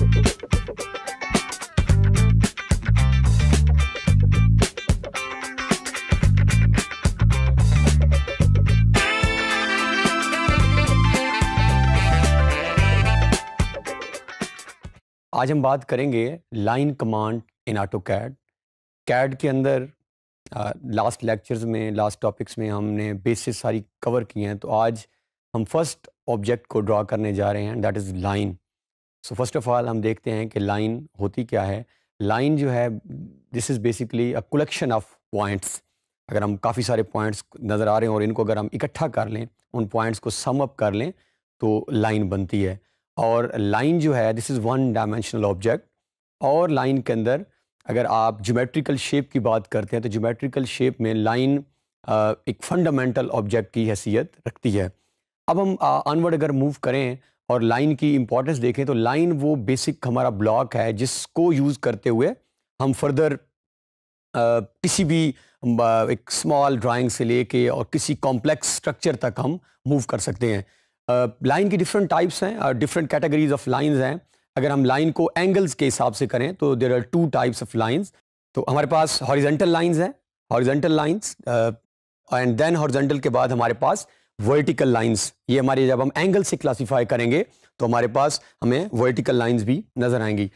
आज हम बात करेंगे line command in AutoCAD CAD के अंदर लास्ट लेक्चर्स में लास्ट टॉपिक्स में हमने बेसिस सारी कवर किए हैं तो आज हम फर्स्ट ऑब्जेक्ट को ड्रा करने जा रहे हैं that is line so first of all हम देखते हैं कि लाइन होती क्या है लाइन जो है this is basically a collection of points अगर हम काफ़ी सारे पॉइंट्स नज़र आ रहे हैं और इनको अगर हम इकट्ठा कर लें उन पॉइंट्स को सम अप कर लें तो लाइन बनती है और लाइन जो है this is one dimensional object और लाइन के अंदर अगर आप जोमेट्रिकल शेप की बात करते हैं तो जोमेट्रिकल शेप में लाइन एक फंडामेंटल ऑब्जेक्ट की हैसियत रखती है अब हम ऑनवर्ड अगर मूव करें और लाइन की इंपॉर्टेंस देखें तो लाइन वो बेसिक हमारा ब्लॉक है जिसको यूज़ करते हुए हम फर्दर किसी भी एक स्मॉल ड्राइंग से लेके और किसी कॉम्प्लेक्स स्ट्रक्चर तक हम मूव कर सकते हैं लाइन की डिफरेंट टाइप्स हैं डिफरेंट कैटेगरीज ऑफ लाइंस हैं अगर हम लाइन को एंगल्स के हिसाब से करें तो there are two types of lines तो हमारे पास हॉरिजेंटल लाइंस हैं horizontal lines and then horizontal के बाद हमारे पास वर्टिकल लाइंस ये हमारी जब हम एंगल से क्लासीफाई करेंगे तो हमारे पास हमें वर्टिकल लाइंस भी नज़र आएंगी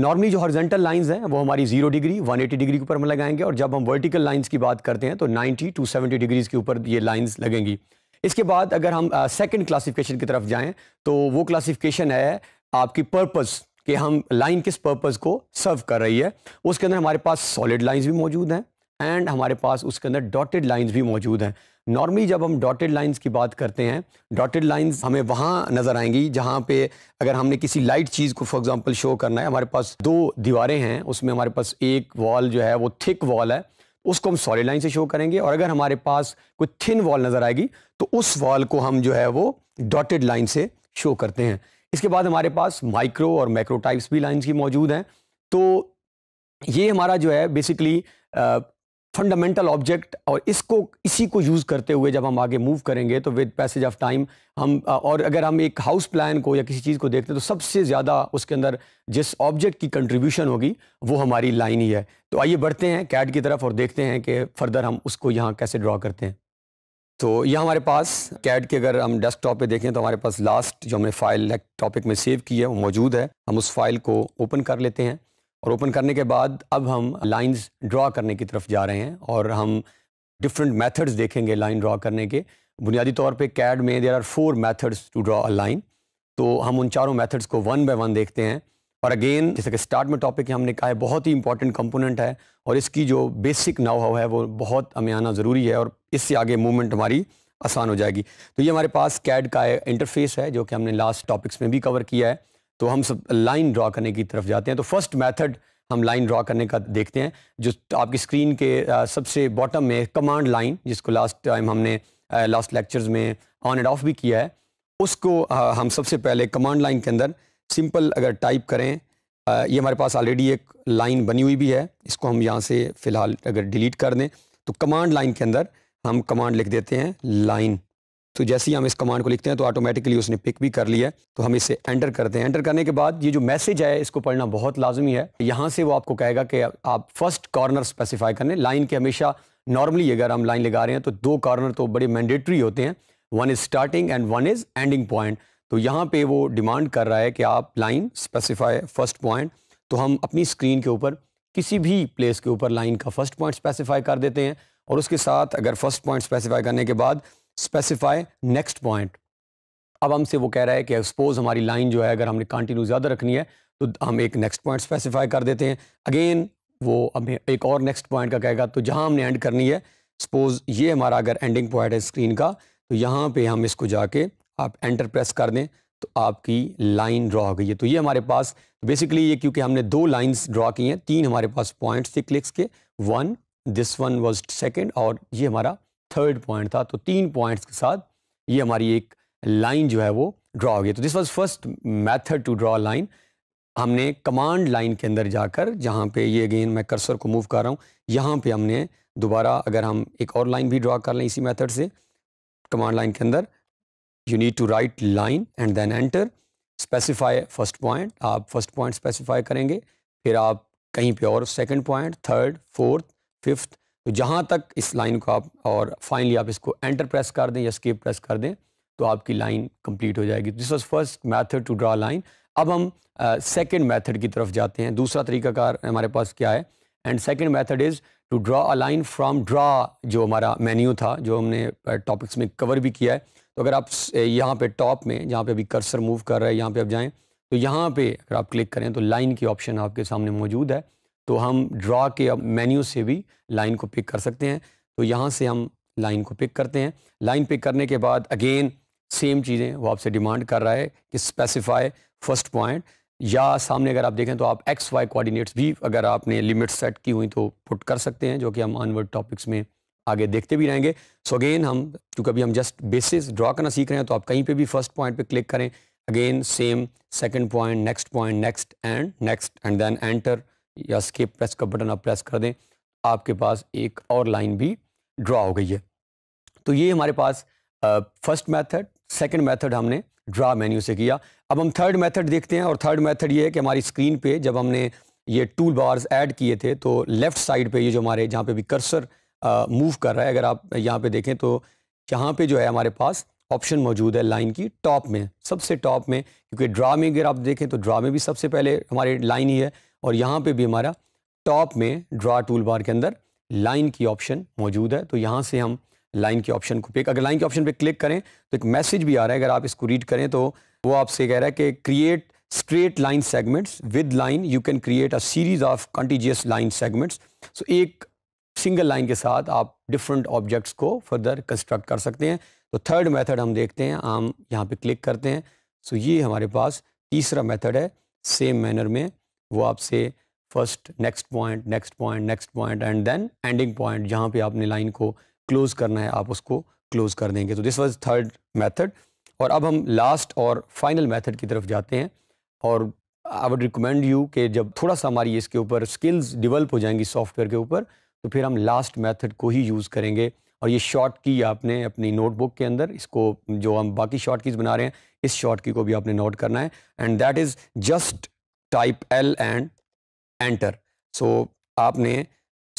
नॉर्मली जो हॉर्जेंटल लाइंस हैं वो हमारी जीरो डिग्री 180 डिग्री के ऊपर हम लगाएंगे और जब हम वर्टिकल लाइंस की बात करते हैं तो 90 टू 70 डिग्रीज के ऊपर ये लाइंस लगेंगी इसके बाद अगर हम सेकंड uh, क्लासिफिकेशन की तरफ जाएं तो वो क्लासिफिकेशन है आपकी पर्पस कि हम लाइन किस पर्पस को सर्व कर रही है उसके अंदर हमारे पास सॉलिड लाइन्स भी मौजूद हैं एंड हमारे पास उसके अंदर डॉटेड लाइंस भी मौजूद हैं नॉर्मली जब हम डॉटेड लाइंस की बात करते हैं डॉटेड लाइंस हमें वहाँ नज़र आएंगी जहाँ पे अगर हमने किसी लाइट चीज़ को फॉर एग्जांपल शो करना है हमारे पास दो दीवारें हैं उसमें हमारे पास एक वॉल जो है वो थिक वॉल है उसको हम सॉलिड लाइन से शो करेंगे और अगर हमारे पास कोई थिन वॉल नज़र आएगी तो उस वॉल को हम जो है वो डॉटेड लाइन से शो करते हैं इसके बाद हमारे पास माइक्रो और मैक्रो टाइप्स भी लाइन्स की मौजूद हैं तो ये हमारा जो है बेसिकली फंडामेंटल ऑब्जेक्ट और इसको इसी को यूज़ करते हुए जब हम आगे मूव करेंगे तो विद पैसेज ऑफ टाइम हम और अगर हम एक हाउस प्लान को या किसी चीज़ को देखते हैं तो सबसे ज़्यादा उसके अंदर जिस ऑब्जेक्ट की कंट्रीब्यूशन होगी वो हमारी लाइन ही है तो आइए बढ़ते हैं कैट की तरफ और देखते हैं कि फर्दर हम उसको यहाँ कैसे ड्रॉ करते हैं तो यह हमारे पास कैड के अगर हम डेस्क पे देखें तो हमारे पास लास्ट जो हमने फाइल टॉपिक में सेव की है वो मौजूद है हम उस फाइल को ओपन कर लेते हैं और ओपन करने के बाद अब हम लाइंस ड्रा करने की तरफ जा रहे हैं और हम डिफरेंट मेथड्स देखेंगे लाइन ड्रा करने के बुनियादी तौर पे कैड में there are four methods to draw a line तो हम उन चारों मेथड्स को वन बाय वन देखते हैं और अगेन जैसे कि स्टार्ट में टॉपिक हमने कहा है बहुत ही इंपॉर्टेंट कंपोनेंट है और इसकी जो बेसिक नाव हाव है वो बहुत हमें आना ज़रूरी है और इससे आगे मूवमेंट हमारी आसान हो जाएगी तो ये हमारे पास कैड का इंटरफेस है जो कि हमने लास्ट टॉपिक्स में भी कवर किया है तो हम सब लाइन ड्रा करने की तरफ जाते हैं तो फर्स्ट मेथड हम लाइन ड्रा करने का देखते हैं जो आपकी स्क्रीन के सबसे बॉटम में कमांड लाइन जिसको लास्ट टाइम हमने लास्ट लेक्चर्स में ऑन एंड ऑफ भी किया है उसको हम सबसे पहले कमांड लाइन के अंदर सिंपल अगर टाइप करें ये हमारे पास ऑलरेडी एक लाइन बनी हुई भी है इसको हम यहाँ से फ़िलहाल अगर डिलीट कर दें तो कमांड लाइन के अंदर हम कमांड लिख देते हैं लाइन तो जैसे ही हम इस कमांड को लिखते हैं तो ऑटोमेटिकली उसने पिक भी कर लिया है तो हम इसे एंटर करते हैं एंटर करने के बाद ये जो मैसेज है इसको पढ़ना बहुत लाजमी है यहाँ से वो आपको कहेगा कि आप फर्स्ट कॉर्नर स्पेसिफाई करने लाइन के हमेशा नॉर्मली अगर हम लाइन लगा रहे हैं तो दो कॉर्नर तो बड़े मैंडेटरी होते हैं one is starting and one is ending point तो यहाँ पे वो डिमांड कर रहा है कि आप लाइन स्पेसिफाई फर्स्ट पॉइंट तो हम अपनी स्क्रीन के ऊपर किसी भी प्लेस के ऊपर लाइन का फर्स्ट पॉइंट स्पेसिफाई कर देते हैं और उसके साथ अगर फर्स्ट पॉइंट स्पेसिफाई करने के बाद स्पेसिफाई नेक्स्ट पॉइंट अब हमसे वो कह रहा है कि सपोज हमारी लाइन जो है अगर हमने कंटिन्यू ज़्यादा रखनी है तो हम एक नेक्स्ट पॉइंट स्पेसिफाई कर देते हैं अगेन वो हमें एक और नेक्स्ट पॉइंट का कहेगा तो जहाँ हमने एंड करनी है सपोज ये हमारा अगर एंडिंग पॉइंट है स्क्रीन का तो यहाँ पे हम इसको जाके आप एंटर प्रेस कर दें तो आपकी लाइन ड्रा हो गई है तो ये हमारे पास बेसिकली ये क्योंकि हमने दो लाइंस ड्रा की हैं तीन हमारे पास पॉइंट्स थे क्लिक्स के one this one was second और ये हमारा थर्ड पॉइंट था तो तीन पॉइंट्स के साथ ये हमारी एक लाइन जो है वो ड्रा हो गई तो this was first method to draw line हमने कमांड लाइन के अंदर जाकर जहाँ पे ये अगेन मैं कर्सर को मूव कर रहा हूँ यहाँ पे हमने दोबारा अगर हम एक और लाइन भी ड्रा कर लें इसी मेथड से कमांड लाइन के अंदर you need to write line and then enter specify first point आप फर्स्ट पॉइंट स्पेसिफाई करेंगे फिर आप कहीं पे और second point third fourth fifth तो जहाँ तक इस लाइन को आप और फाइनली आप इसको एंटर प्रेस कर दें या स्केप प्रेस कर दें तो आपकी लाइन कंप्लीट हो जाएगी this was first method to draw line अब हम सेकेंड uh, मैथड की तरफ जाते हैं दूसरा तरीकाकार हमारे पास क्या है and second method is to draw a line from draw जो हमारा मेन्यू था जो हमने टॉपिक्स में कवर भी किया है तो अगर आप यहाँ पे टॉप में जहाँ पे अभी कर्सर मूव कर रहे हैं यहाँ पे आप जाएँ तो यहाँ पे अगर आप क्लिक करें तो लाइन की ऑप्शन आपके सामने मौजूद है तो हम ड्रॉ के अब मेन्यू से भी लाइन को पिक कर सकते हैं तो यहाँ से हम लाइन को पिक करते हैं लाइन पिक करने के बाद अगेन सेम चीज़ें वो आपसे डिमांड कर रहा है कि स्पेसिफाई फर्स्ट पॉइंट या सामने अगर आप देखें तो आप एक्स वाई कोऑर्डिनेट्स भी अगर आपने लिमिट सेट की हुई तो पुट कर सकते हैं जो कि हम अनवर्ड टॉपिक्स में आगे देखते भी रहेंगे सो अगेन हम क्योंकि अभी हम जस्ट बेसिस ड्रॉ करना सीख रहे हैं तो आप कहीं पे भी फर्स्ट पॉइंट पे क्लिक करें again same second point next point next and next and then enter या स्केप प्रेस का बटन आप प्रेस कर दें आपके पास एक और लाइन भी ड्रा हो गई है तो ये हमारे पास फर्स्ट मेथड सेकंड मेथड हमने ड्रा मेन्यू से किया अब हम थर्ड मेथड देखते हैं और थर्ड मेथड ये है कि हमारी स्क्रीन पे जब हमने ये टूल बार्स ऐड किए थे तो लेफ़्ट साइड पे ये जो हमारे जहाँ पे भी कर्सर मूव कर रहा है अगर आप यहाँ पे देखें तो यहाँ पे जो है हमारे पास ऑप्शन मौजूद है लाइन की टॉप में सबसे टॉप में क्योंकि ड्रा में अगर आप देखें तो ड्रा में भी सबसे पहले हमारी लाइन ही है और यहाँ पे भी हमारा टॉप में ड्रा टूल बार के अंदर लाइन की ऑप्शन मौजूद है तो यहाँ से हम लाइन के ऑप्शन को पिक अगर लाइन के ऑप्शन पे क्लिक करें तो एक मैसेज भी आ रहा है अगर आप इसको रीड करें तो वो आपसे कह रहा है कि create straight line segments with line you can create a series of contiguous line segments so एक सिंगल लाइन के साथ आप डिफरेंट ऑब्जेक्ट्स को फर्दर कंस्ट्रक्ट कर सकते हैं तो थर्ड मेथड हम देखते हैं हम यहाँ पे क्लिक करते हैं सो so ये हमारे पास तीसरा मेथड है सेम मैनर में वो आपसे first next point next point next point and then ending point जहाँ पे आपने लाइन को क्लोज करना है आप उसको क्लोज कर देंगे तो दिस वाज थर्ड मेथड और अब हम लास्ट और फाइनल मेथड की तरफ जाते हैं और आई वुड रिकमेंड यू कि जब थोड़ा सा हमारी इसके ऊपर स्किल्स डिवेल्प हो जाएंगी सॉफ्टवेयर के ऊपर तो फिर हम लास्ट मैथड को ही यूज़ करेंगे और ये शॉर्ट की आपने अपनी नोटबुक के अंदर इसको जो हम बाकी शॉर्ट कीज बना रहे हैं इस शॉर्ट की को भी आपने नोट करना है and that is just type L and enter so आपने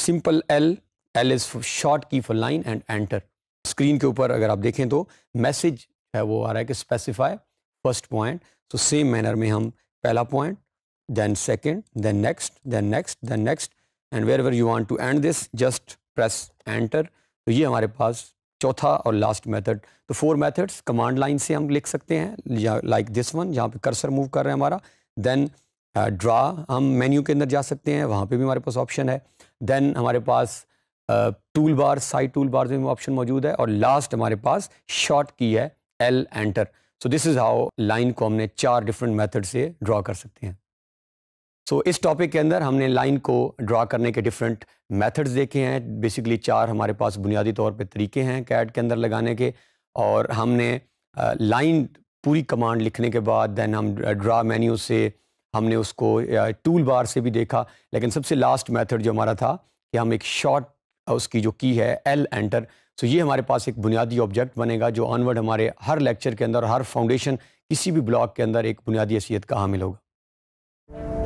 simple L L is short key for line and enter screen के ऊपर अगर आप देखें तो मैसेज है वो आ रहा है कि स्पेसिफाई फर्स्ट पॉइंट तो सेम मैनर में हम पहला point then second then next then next then next and wherever you want to end this just press enter तो ये हमारे पास चौथा और लास्ट मेथड तो फोर मेथड्स कमांड लाइन से हम लिख सकते हैं लाइक दिस वन जहाँ पे कर्सर मूव कर रहे हैं हमारा देन ड्रा uh, हम मेन्यू के अंदर जा सकते हैं वहाँ पे भी हमारे पास ऑप्शन है देन हमारे पास tool bar side tool bar में ऑप्शन मौजूद है और लास्ट हमारे पास शॉर्ट की है L enter so this is how line को हमने चार डिफरेंट मेथड से ड्रा कर सकते हैं सो so, इस टॉपिक के अंदर हमने लाइन को ड्रा करने के डिफरेंट मेथड्स देखे हैं बेसिकली चार हमारे पास बुनियादी तौर पे तरीके हैं कैड के अंदर लगाने के और हमने लाइन uh, पूरी कमांड लिखने के बाद देन हम ड्रा uh, मेन्यू से हमने उसको टूल बार से भी देखा लेकिन सबसे लास्ट मेथड जो हमारा था कि हम एक शॉर्ट उसकी जो की है एल एंटर सो ये हमारे पास एक बुनियादी ऑब्जेक्ट बनेगा जो ऑनवर्ड हमारे हर लेक्चर के अंदर हर फाउंडेशन किसी भी ब्लॉक के अंदर एक बुनियादी हैसियत का हामिल होगा